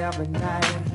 every night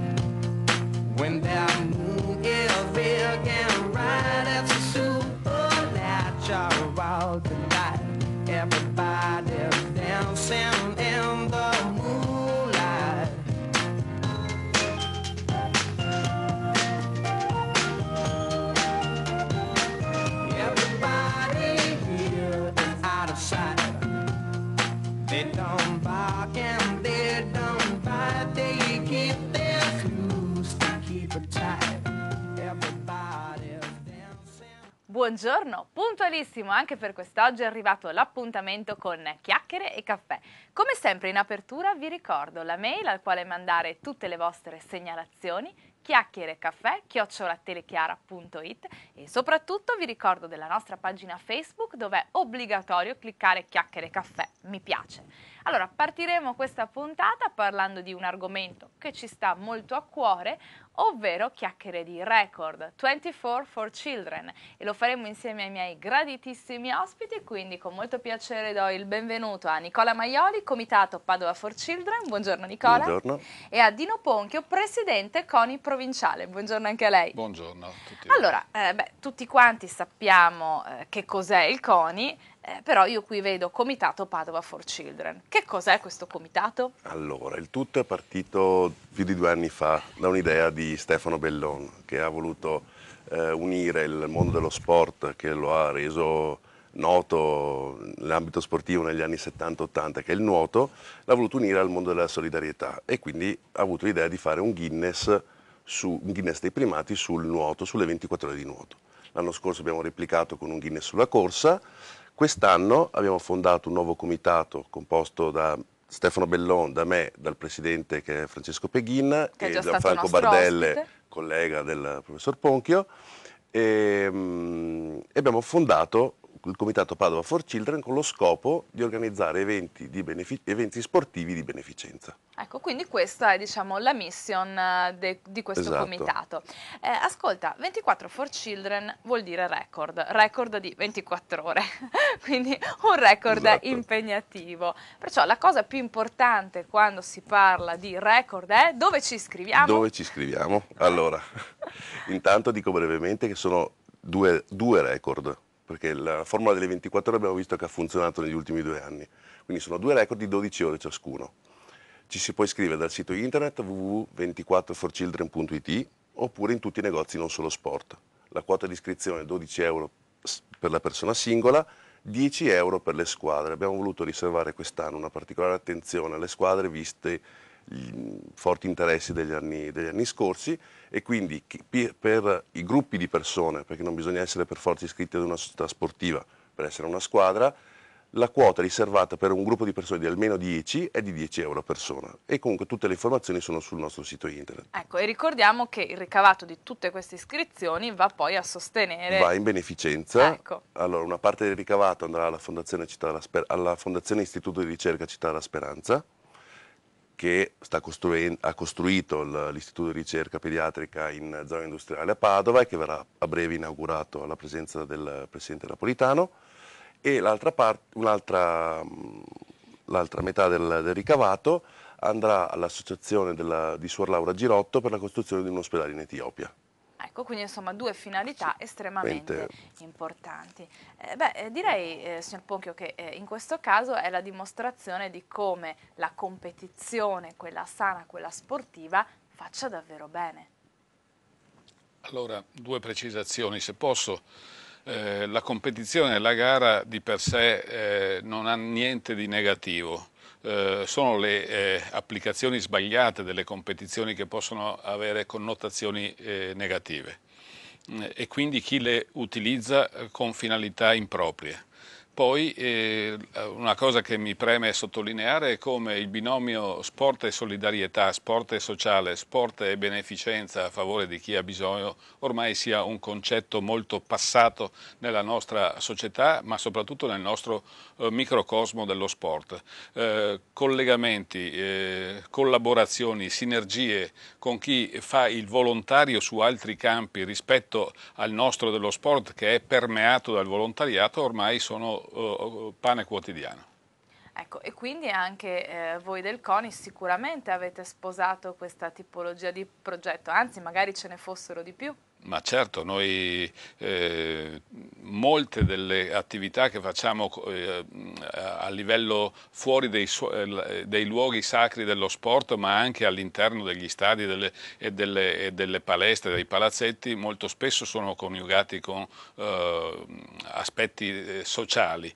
Buongiorno, puntualissimo anche per quest'oggi è arrivato l'appuntamento con chiacchiere e caffè. Come sempre in apertura vi ricordo la mail al quale mandare tutte le vostre segnalazioni chiacchiere caffè chiocciolatelechiara.it e soprattutto vi ricordo della nostra pagina Facebook dove è obbligatorio cliccare chiacchiere caffè mi piace. Allora, partiremo questa puntata parlando di un argomento che ci sta molto a cuore, ovvero chiacchiere di record, 24 for Children, e lo faremo insieme ai miei graditissimi ospiti, quindi con molto piacere do il benvenuto a Nicola Maioli, Comitato Padova for Children, buongiorno Nicola, buongiorno. e a Dino Ponchio, Presidente CONI Provinciale, buongiorno anche a lei. Buongiorno a tutti. Allora, eh, beh, tutti quanti sappiamo eh, che cos'è il CONI, eh, però io qui vedo Comitato Padova for Children. Che cos'è questo comitato? Allora, il tutto è partito più di due anni fa da un'idea di Stefano Bellon che ha voluto eh, unire il mondo dello sport che lo ha reso noto nell'ambito sportivo negli anni 70-80 che è il nuoto, l'ha voluto unire al mondo della solidarietà e quindi ha avuto l'idea di fare un Guinness, su, un Guinness dei primati sul nuoto, sulle 24 ore di nuoto. L'anno scorso abbiamo replicato con un Guinness sulla corsa Quest'anno abbiamo fondato un nuovo comitato composto da Stefano Bellon, da me, dal presidente che è Francesco Peghin che è e Gianfranco Bardelle, ospite. collega del professor Ponchio, e, ehm, e abbiamo fondato il Comitato Padova for Children con lo scopo di organizzare eventi, di eventi sportivi di beneficenza. Ecco, quindi questa è diciamo, la mission eh, di questo esatto. comitato. Eh, ascolta, 24 for Children vuol dire record, record di 24 ore, quindi un record esatto. impegnativo. Perciò la cosa più importante quando si parla di record è dove ci iscriviamo. Dove ci iscriviamo? Allora, intanto dico brevemente che sono due, due record perché la formula delle 24 ore abbiamo visto che ha funzionato negli ultimi due anni, quindi sono due record di 12 ore ciascuno. Ci si può iscrivere dal sito internet www.24forchildren.it oppure in tutti i negozi non solo sport. La quota di iscrizione è 12 euro per la persona singola, 10 euro per le squadre. Abbiamo voluto riservare quest'anno una particolare attenzione alle squadre viste forti interessi degli anni, degli anni, scorsi e quindi per i gruppi di persone, perché non bisogna essere per forza iscritti ad una società sportiva per essere una squadra, la quota riservata per un gruppo di persone di almeno 10 è di 10 euro a persona e comunque tutte le informazioni sono sul nostro sito internet. Ecco, e ricordiamo che il ricavato di tutte queste iscrizioni va poi a sostenere... Va in beneficenza. Ecco. Allora, una parte del ricavato andrà alla Fondazione, alla Fondazione Istituto di Ricerca Città della Speranza, che costruen- ha costruito l- l'Istituto di ricerca pediatrica in zona industriale a Padova e che verrà a breve inaugurato alla presenza del Presidente Napolitano e l'altra, part- l'altra metà del-, del ricavato andrà all'associazione della, di Suor Laura Girotto per la costruzione di un ospedale in Etiopia. Ecco, quindi insomma due finalità sì, estremamente mente. importanti. Eh, beh, eh, direi, eh, signor Ponchio, che eh, in questo caso è la dimostrazione di come la competizione, quella sana, quella sportiva, faccia davvero bene. Allora, due precisazioni, se posso. Eh, la competizione e la gara di per sé eh, non ha niente di negativo eh, sono le eh, applicazioni sbagliate delle competizioni che possono avere connotazioni eh, negative mm, e quindi chi le utilizza eh, con finalità improprie. Poi eh, una cosa che mi preme sottolineare è come il binomio sport e solidarietà, sport e sociale, sport e beneficenza a favore di chi ha bisogno ormai sia un concetto molto passato nella nostra società ma soprattutto nel nostro eh, microcosmo dello sport. Eh, collegamenti, eh, collaborazioni, sinergie con chi fa il volontario su altri campi rispetto al nostro dello sport che è permeato dal volontariato ormai sono nostro pane quotidiano. Ecco, e quindi anche eh, voi del CONI sicuramente avete sposato questa tipologia di progetto, anzi magari ce ne fossero di più. Ma certo, noi eh, molte delle attività che facciamo eh, a livello fuori dei, eh, eh, dei, luoghi sacri dello sport, ma anche all'interno degli stadi delle, e, delle, e, delle, palestre, dei palazzetti, molto spesso sono coniugati con eh, aspetti eh, sociali,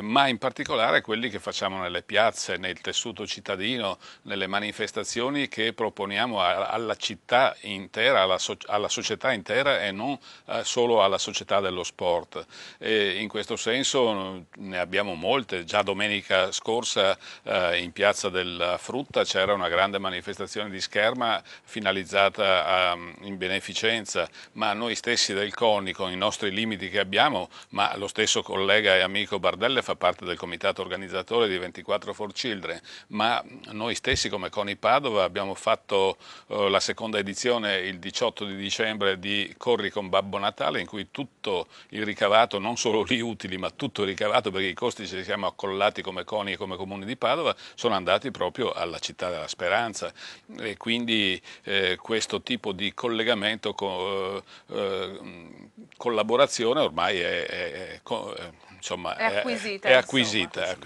ma in particolare quelli che facciamo nelle piazze, nel tessuto cittadino, nelle manifestazioni che proponiamo alla città intera, alla, so alla società società intera e non eh, solo alla società dello sport. E in questo senso mm, ne abbiamo molte, già domenica scorsa eh, in piazza della Frutta c'era una grande manifestazione di scherma finalizzata mm, in beneficenza, ma noi stessi del CONI con i nostri limiti che abbiamo, ma lo stesso collega e amico Bardelle fa parte del comitato organizzatore di 24 for Children, ma noi stessi come CONI Padova abbiamo fatto eh, la seconda edizione il 18 di dicembre di Corri con Babbo Natale in cui tutto il ricavato, non solo gli utili ma tutto il ricavato perché i costi ci siamo accollati come CONI e come Comuni di Padova sono andati proprio alla città della speranza e quindi eh, questo tipo di collegamento, co, eh, collaborazione ormai è, è, è, eh, insomma, è acquisita. È acquisita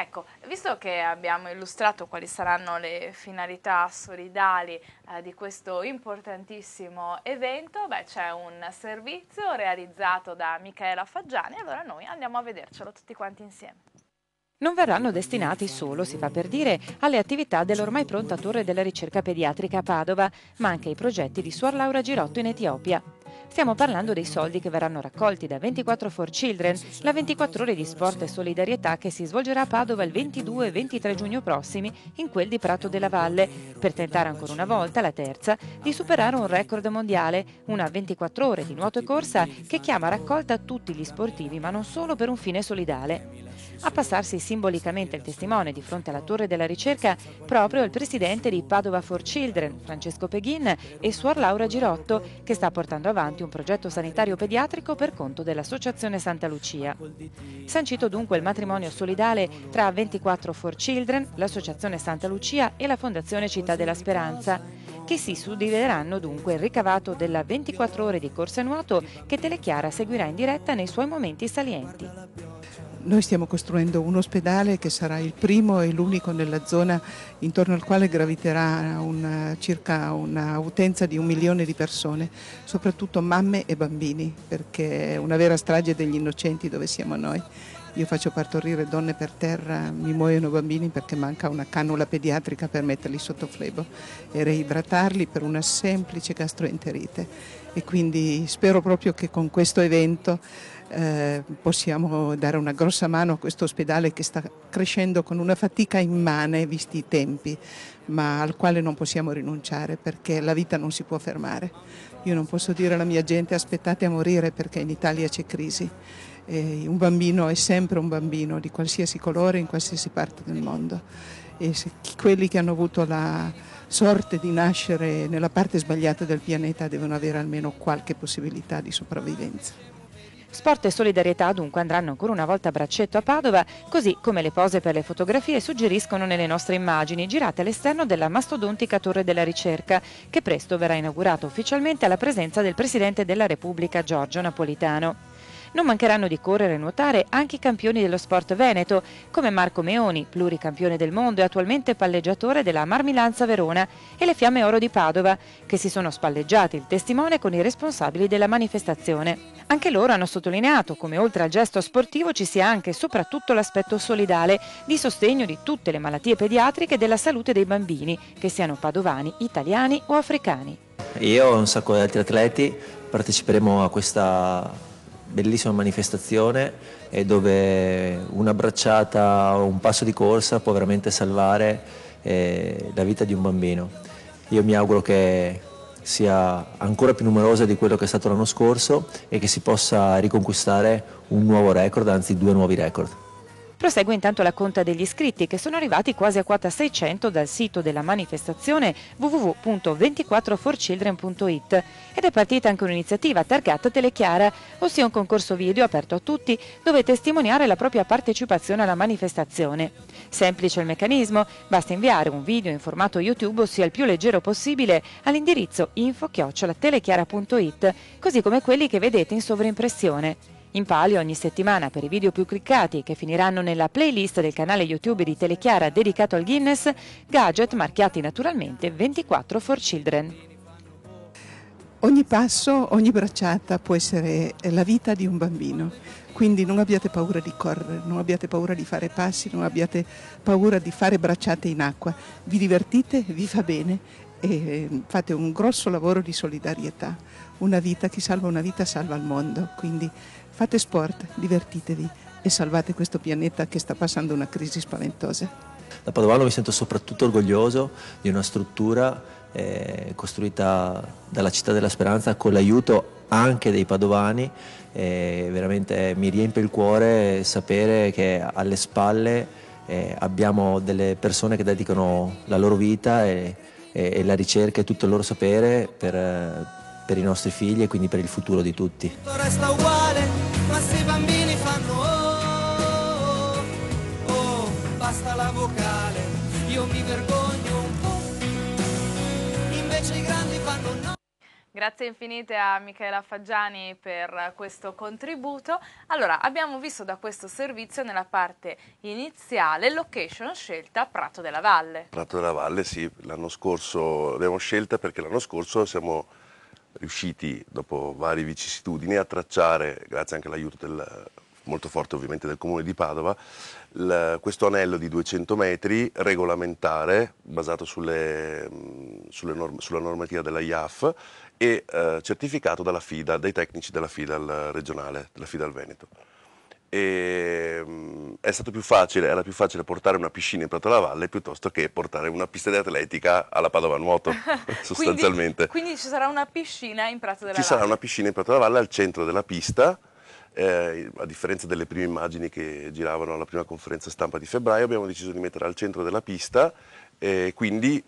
Ecco, visto che abbiamo illustrato quali saranno le finalità solidali eh, di questo importantissimo evento, c'è un servizio realizzato da Michaela Faggiani, allora noi andiamo a vedercelo tutti quanti insieme non verranno destinati solo, si fa per dire, alle attività dell'ormai pronta torre della ricerca pediatrica a Padova, ma anche ai progetti di Suor Laura Girotto in Etiopia. Stiamo parlando dei soldi che verranno raccolti da 24 for Children, la 24 ore di sport e solidarietà che si svolgerà a Padova il 22 e 23 giugno prossimi in quel di Prato della Valle, per tentare ancora una volta, la terza, di superare un record mondiale, una 24 ore di nuoto e corsa che chiama a raccolta tutti gli sportivi, ma non solo per un fine solidale. A passarsi simbolicamente il testimone di fronte alla Torre della Ricerca proprio il presidente di Padova for Children, Francesco Peghin, e suor Laura Girotto, che sta portando avanti un progetto sanitario pediatrico per conto dell'Associazione Santa Lucia. Sancito dunque il matrimonio solidale tra 24 for Children, l'Associazione Santa Lucia e la Fondazione Città della Speranza che si suddivideranno dunque il ricavato della 24 ore di corsa nuoto che Telechiara seguirà in diretta nei suoi momenti salienti. Noi stiamo costruendo un ospedale che sarà il primo e l'unico nella zona intorno al quale graviterà una, circa un'utenza di un milione di persone, soprattutto mamme e bambini, perché è una vera strage degli innocenti dove siamo noi. Io faccio partorire donne per terra, mi muoiono bambini perché manca una cannula pediatrica per metterli sotto flebo e reidratarli per una semplice gastroenterite. E quindi spero proprio che con questo evento eh, possiamo dare una grossa mano a questo ospedale che sta crescendo con una fatica immane visti i tempi, ma al quale non possiamo rinunciare perché la vita non si può fermare. Io non posso dire alla mia gente aspettate a morire perché in Italia c'è crisi. E un bambino è sempre un bambino di qualsiasi colore in qualsiasi parte del mondo e quelli che hanno avuto la sorte di nascere nella parte sbagliata del pianeta devono avere almeno qualche possibilità di sopravvivenza. Sport e solidarietà dunque andranno ancora una volta a braccetto a Padova, così come le pose per le fotografie suggeriscono nelle nostre immagini girate all'esterno della mastodontica Torre della Ricerca, che presto verrà inaugurata ufficialmente alla presenza del Presidente della Repubblica Giorgio Napolitano. Non mancheranno di correre e nuotare anche i campioni dello sport veneto, come Marco Meoni, pluricampione del mondo e attualmente palleggiatore della Marmilanza Verona, e le Fiamme Oro di Padova, che si sono spalleggiati il testimone con i responsabili della manifestazione. Anche loro hanno sottolineato come oltre al gesto sportivo ci sia anche e soprattutto l'aspetto solidale di sostegno di tutte le malattie pediatriche e della salute dei bambini, che siano padovani, italiani o africani. Io e un sacco di altri atleti parteciperemo a questa bellissima manifestazione eh, dove una bracciata o un passo di corsa può veramente salvare eh, la vita di un bambino. Io mi auguro che sia ancora più numerosa di quello che è stato l'anno scorso e che si possa riconquistare un nuovo record, anzi due nuovi record. Prosegue intanto la conta degli iscritti che sono arrivati quasi a quota 600 dal sito della manifestazione www.24forchildren.it ed è partita anche un'iniziativa targata Telechiara, ossia un concorso video aperto a tutti dove testimoniare la propria partecipazione alla manifestazione. Semplice il meccanismo, basta inviare un video in formato YouTube, ossia il più leggero possibile, all'indirizzo info-telechiara.it, così come quelli che vedete in sovrimpressione. In palio ogni settimana per i video più cliccati che finiranno nella playlist del canale YouTube di Telechiara dedicato al Guinness, gadget marchiati naturalmente 24 for Children. Ogni passo, ogni bracciata può essere la vita di un bambino, quindi non abbiate paura di correre, non abbiate paura di fare passi, non abbiate paura di fare bracciate in acqua, vi divertite, vi fa bene e ehm, fate un grosso lavoro di solidarietà. Una vita, chi salva una vita salva il mondo, quindi Fate sport, divertitevi e salvate questo pianeta che sta passando una crisi spaventosa. Da Padovano mi sento soprattutto orgoglioso di una struttura eh, costruita dalla Città della Speranza con l'aiuto anche dei padovani. Eh, veramente mi riempie il cuore sapere che alle spalle eh, abbiamo delle persone che dedicano la loro vita e, e, e la ricerca e tutto il loro sapere per, eh, per, i nostri figli e quindi per il futuro di tutti. Tutto resta uguale se i bambini fanno oh, oh, oh, basta la vocale, io mi vergogno un po', invece i grandi fanno no. Grazie infinite a Michela Faggiani per questo contributo. Allora, abbiamo visto da questo servizio nella parte iniziale location scelta Prato della Valle. Prato della Valle, sì, l'anno scorso l'abbiamo scelta perché l'anno scorso siamo riusciti, dopo varie vicissitudini, a tracciare, grazie anche all'aiuto del, molto forte ovviamente del comune di Padova, il, questo anello di 200 metri regolamentare basato sulle, sulle norm, sulla normativa della IAF e eh, certificato dalla FIDA, dai tecnici della FIDA regionale, della FIDA al Veneto e, ehm, è stato più facile, era più facile portare una piscina in Prato alla Valle piuttosto che portare una pista di atletica alla Padova Nuoto, sostanzialmente. Quindi, quindi, ci sarà una piscina in Prato della Valle? Ci sarà una piscina in Prato della Valle al centro della pista, eh, a differenza delle prime immagini che giravano alla prima conferenza stampa di febbraio, abbiamo deciso di mettere al centro della pista, e eh, quindi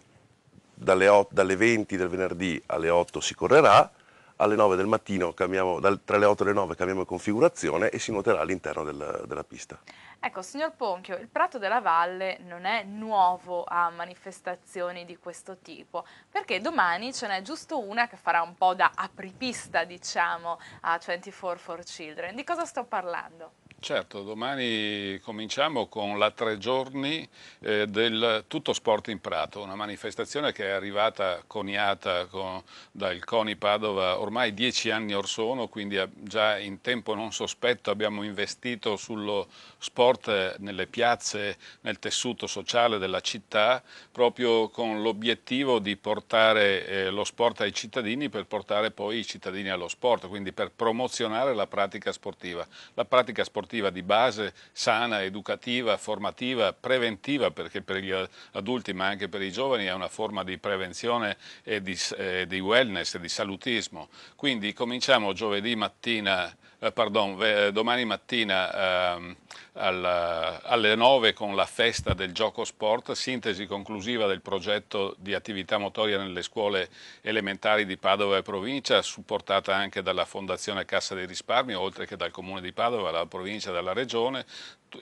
dalle, dalle 20 del venerdì alle 8 si correrà, alle 9 del mattino, cambiamo, tra le 8 e le 9 cambiamo configurazione e si nuoterà all'interno del, della pista. Ecco, signor Ponchio, il Prato della Valle non è nuovo a manifestazioni di questo tipo, perché domani ce n'è giusto una che farà un po' da apripista, diciamo, a 24 for Children. Di cosa sto parlando? Certo, domani cominciamo con la tre giorni eh, del Tutto Sport in Prato, una manifestazione che è arrivata coniata con, dal CONI Padova ormai dieci anni or sono, quindi già in tempo non sospetto abbiamo investito sullo sport eh, nelle piazze, nel tessuto sociale della città, proprio con l'obiettivo di portare eh, lo sport ai cittadini per portare poi i cittadini allo sport, quindi per promozionare la pratica sportiva. La pratica sportiva sportiva di base, sana, educativa, formativa, preventiva, perché per gli adulti ma anche per i giovani è una forma di prevenzione e di, eh, di wellness, di salutismo. Quindi cominciamo giovedì mattina eh, pardon, domani mattina ehm, alle 9 con la festa del gioco sport, sintesi conclusiva del progetto di attività motoria nelle scuole elementari di Padova e provincia, supportata anche dalla Fondazione Cassa dei Risparmi, oltre che dal Comune di Padova, dalla provincia e dalla Regione,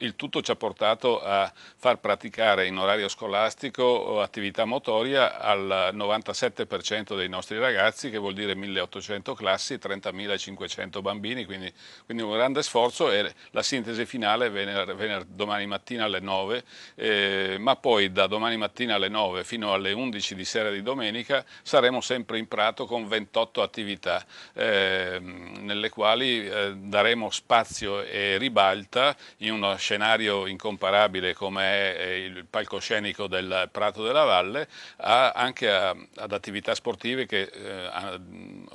il tutto ci ha portato a far praticare in orario scolastico attività motoria al 97% dei nostri ragazzi, che vuol dire 1800 classi, 30.500 bambini, quindi, quindi, un grande sforzo e la sintesi finale venerdì vener domani mattina alle 9, eh, ma poi da domani mattina alle 9 fino alle 11 di sera di domenica saremo sempre in prato con 28 attività eh, nelle quali eh, daremo spazio e ribalta in una scenario incomparabile come è il palcoscenico del Prato della Valle, a, anche a, eh, ad attività sportive che eh, a,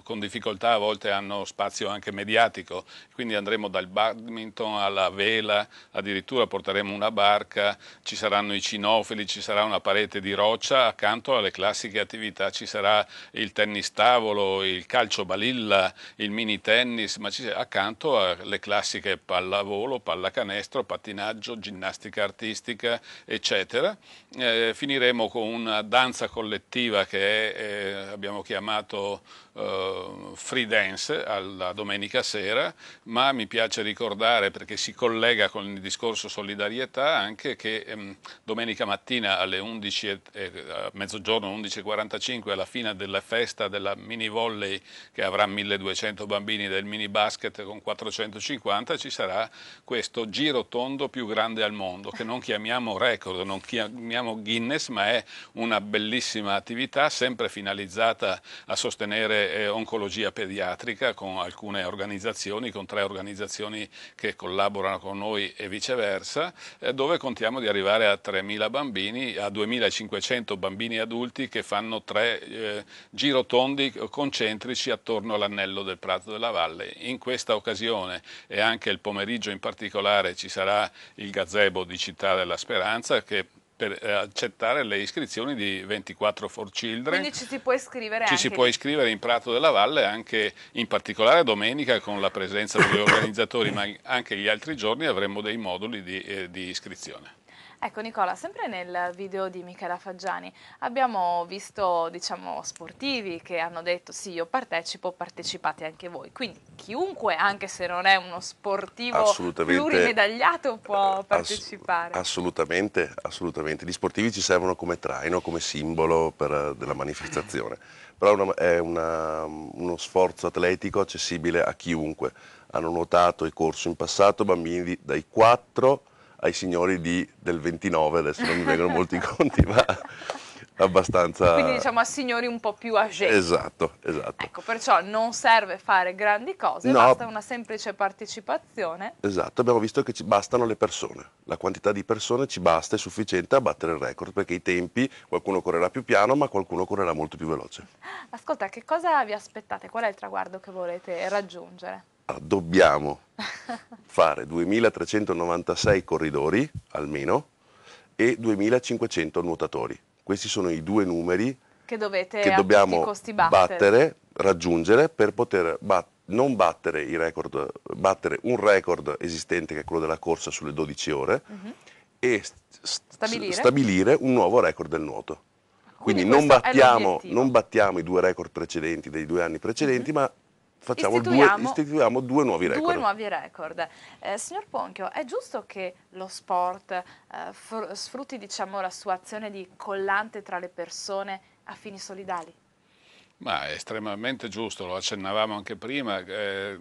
con difficoltà a volte hanno spazio anche mediatico, quindi andremo dal badminton alla vela, addirittura porteremo una barca, ci saranno i cinofili, ci sarà una parete di roccia, accanto alle classiche attività ci sarà il tennis tavolo, il calcio balilla, il mini tennis, ma ci, accanto alle classiche pallavolo, pallacanestro, pattinaggio, ginnastica artistica, eccetera. Eh, finiremo con una danza collettiva che è, eh, abbiamo chiamato uh, free dance alla domenica sera, ma mi piace ricordare, perché si collega con il discorso solidarietà, anche che um, domenica mattina alle 11 eh, a mezzogiorno 11.45, alla fine della festa della mini volley che avrà 1200 bambini del mini basket con 450, ci sarà questo giro tondo più grande al mondo, che non chiamiamo record, non chiamiamo Guinness, ma è una bellissima attività sempre finalizzata a sostenere oppure eh, oncologia pediatrica con alcune organizzazioni, con tre organizzazioni che collaborano con noi e viceversa, eh, dove contiamo di arrivare a 3.000 bambini, a 2.500 bambini adulti che fanno tre eh, girotondi concentrici attorno all'anello del Prato della Valle. In questa occasione e anche il pomeriggio in particolare ci sarà il gazebo di Città della Speranza che per eh, accettare le iscrizioni di 24 for Children. Quindi ci si può iscrivere Ci si può iscrivere in Prato della Valle anche in particolare domenica con la presenza degli organizzatori, ma anche gli altri giorni avremo dei moduli di, eh, di iscrizione. Ecco Nicola, sempre nel video di Michela Faggiani abbiamo visto diciamo, sportivi che hanno detto sì io partecipo, partecipate anche voi, quindi chiunque anche se non è uno sportivo plurimedagliato può partecipare. Ass assolutamente, assolutamente, gli sportivi ci servono come traino, come simbolo per, eh, della manifestazione, però una, è una, uno sforzo atletico accessibile a chiunque, hanno nuotato e corso in passato bambini dai 4 ai signori di, del 29, adesso non mi vengono molti conti, ma abbastanza... Quindi diciamo a signori un po' più âgé. Esatto, esatto. Ecco, perciò non serve fare grandi cose, no. basta una semplice partecipazione. Esatto, abbiamo visto che ci bastano le persone, la quantità di persone ci basta, è sufficiente a battere il record, perché i tempi, qualcuno correrà più piano, ma qualcuno correrà molto più veloce. Ascolta, che cosa vi aspettate? Qual è il traguardo che volete raggiungere? dobbiamo fare 2396 corridori almeno e 2500 nuotatori. Questi sono i due numeri che, che dobbiamo battere. battere. raggiungere per poter bat non battere, record, battere un record esistente che è quello della corsa sulle 12 ore uh mhm. -huh. e st stabilire. stabilire un nuovo record del nuoto. Ah, quindi, Quindi non, battiamo, non battiamo, i due record precedenti dei due anni precedenti, mm -hmm. ma facciamo istituiamo, due, istituiamo due nuovi record. Due nuovi record. Eh, signor Ponchio, è giusto che lo sport eh, sfrutti diciamo, la sua azione di collante tra le persone a fini solidali? Ma è estremamente giusto, lo accennavamo anche prima, eh,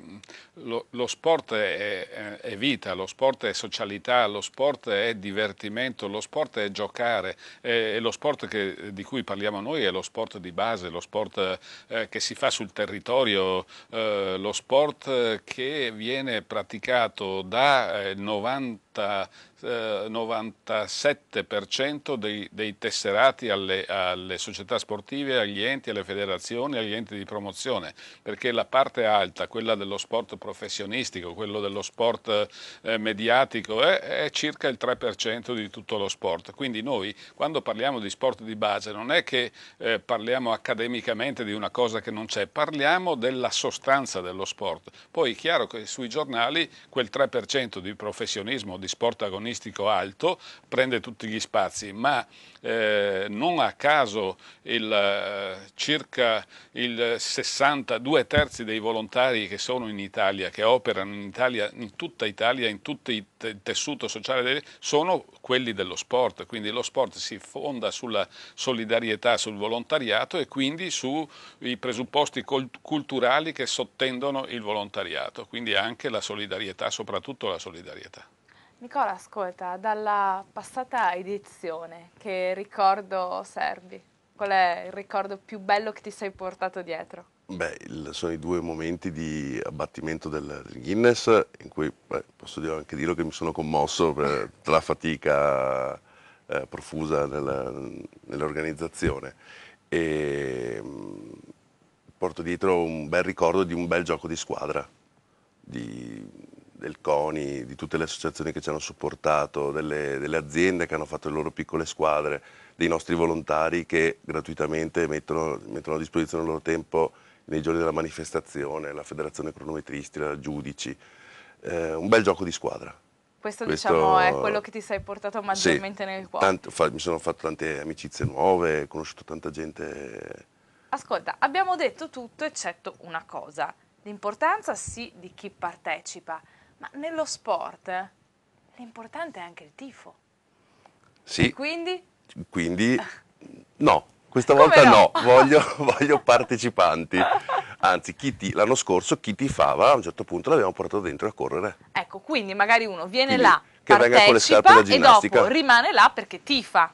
lo, lo, sport è, è, vita, lo sport è socialità, lo sport è divertimento, lo sport è giocare eh, e lo sport che, di cui parliamo noi è lo sport di base, lo sport eh, che si fa sul territorio, eh, lo sport che viene praticato da 90 eh, 90, eh, 97% dei, dei, tesserati alle, alle, società sportive, agli enti, alle federazioni, agli enti di promozione, perché la parte alta, quella dello sport professionistico, quello dello sport eh, mediatico, è, è circa il 3% di tutto lo sport. Quindi noi quando parliamo di sport di base non è che eh, parliamo accademicamente di una cosa che non c'è, parliamo della sostanza dello sport. Poi è chiaro che sui giornali quel 3% di professionismo di sport agonistico alto, prende tutti gli spazi, ma eh, non a caso il, eh, circa il 62 terzi dei volontari che sono in Italia, che operano in, Italia, in tutta Italia, in tutto il tessuto sociale, sono quelli dello sport, quindi lo sport si fonda sulla solidarietà, sul volontariato e quindi sui presupposti culturali che sottendono il volontariato, quindi anche la solidarietà, soprattutto la solidarietà. Nicola, ascolta, dalla passata edizione, che ricordo servi? Qual è il ricordo più bello che ti sei portato dietro? Beh, il, sono i due momenti di abbattimento del Guinness, in cui beh, posso dire, anche dirlo che mi sono commosso per la fatica eh, profusa nell'organizzazione. Nell mm, porto dietro un bel ricordo di un bel gioco di squadra, di, del CONI, di tutte le associazioni che ci hanno supportato, delle, delle aziende che hanno fatto le loro piccole squadre, dei nostri volontari che gratuitamente mettono, mettono a disposizione il loro tempo nei giorni della manifestazione, la federazione cronometristi, la giudici, eh, un bel gioco di squadra. Questo, Questo, diciamo è quello che ti sei portato maggiormente sì, nel cuore. Tanto, fa, mi sono fatto tante amicizie nuove, ho conosciuto tanta gente. Ascolta, abbiamo detto tutto eccetto una cosa, l'importanza sì di chi partecipa, ma nello sport l'importante è anche il tifo. Sì. E quindi? Quindi no, questa volta no, no. Voglio, voglio, partecipanti. Anzi, l'anno scorso chi tifava a un certo punto l'abbiamo portato dentro a correre. Ecco, quindi magari uno viene quindi, là, che partecipa venga con le scarpe da ginnastica. e dopo rimane là perché tifa.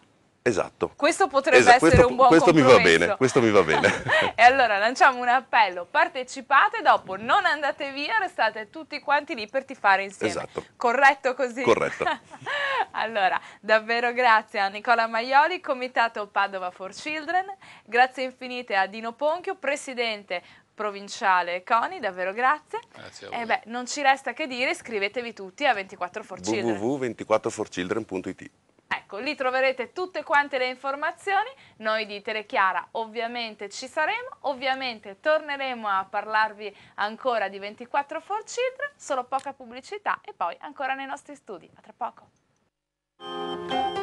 Esatto. Questo potrebbe esatto, essere questo, un buon questo compromesso. Mi va bene, questo mi va bene. e allora lanciamo un appello, partecipate, dopo non andate via, restate tutti quanti lì per tifare insieme. Esatto. Corretto così? Corretto. allora, davvero grazie a Nicola Maioli, Comitato Padova for Children, grazie infinite a Dino Ponchio, Presidente provinciale Coni, davvero grazie. grazie e beh, non ci resta che dire, iscrivetevi tutti a 24 for Children. www.24forchildren.it Ecco, lì troverete tutte quante le informazioni, noi di Telechiara ovviamente ci saremo, ovviamente torneremo a parlarvi ancora di 24 for Children, solo poca pubblicità e poi ancora nei nostri studi. A tra poco!